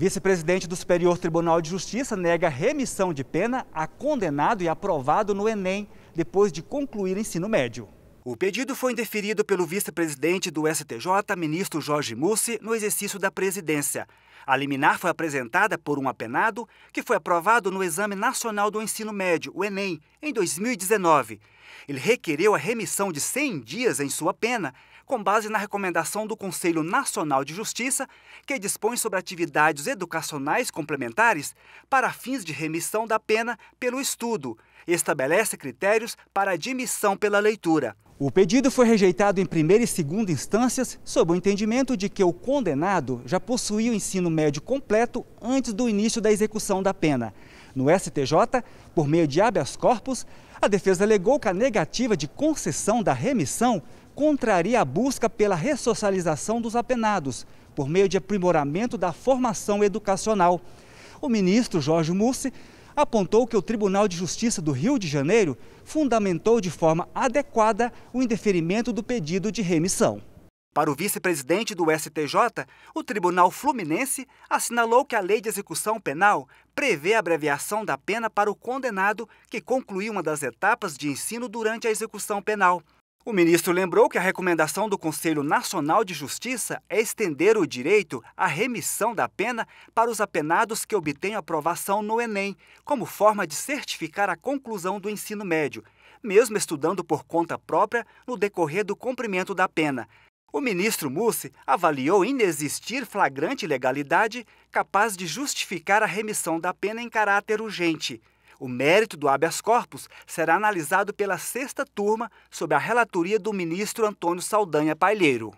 Vice-presidente do Superior Tribunal de Justiça nega remissão de pena a condenado e aprovado no Enem, depois de concluir ensino médio. O pedido foi indeferido pelo vice-presidente do STJ, ministro Jorge Mussi, no exercício da presidência. A liminar foi apresentada por um apenado que foi aprovado no Exame Nacional do Ensino Médio, o Enem, em 2019. Ele requereu a remissão de 100 dias em sua pena, com base na recomendação do Conselho Nacional de Justiça, que dispõe sobre atividades educacionais complementares para fins de remissão da pena pelo estudo e estabelece critérios para admissão pela leitura. O pedido foi rejeitado em primeira e segunda instâncias, sob o entendimento de que o condenado já possuía o ensino ensino médio completo antes do início da execução da pena. No STJ, por meio de habeas corpus, a defesa alegou que a negativa de concessão da remissão contraria a busca pela ressocialização dos apenados, por meio de aprimoramento da formação educacional. O ministro Jorge Mussi apontou que o Tribunal de Justiça do Rio de Janeiro fundamentou de forma adequada o indeferimento do pedido de remissão. Para o vice-presidente do STJ, o Tribunal Fluminense assinalou que a Lei de Execução Penal prevê a abreviação da pena para o condenado que concluiu uma das etapas de ensino durante a execução penal. O ministro lembrou que a recomendação do Conselho Nacional de Justiça é estender o direito à remissão da pena para os apenados que obtêm aprovação no Enem, como forma de certificar a conclusão do ensino médio, mesmo estudando por conta própria no decorrer do cumprimento da pena. O ministro Mussi avaliou inexistir flagrante legalidade capaz de justificar a remissão da pena em caráter urgente. O mérito do habeas corpus será analisado pela sexta turma sob a relatoria do ministro Antônio Saldanha Palheiro.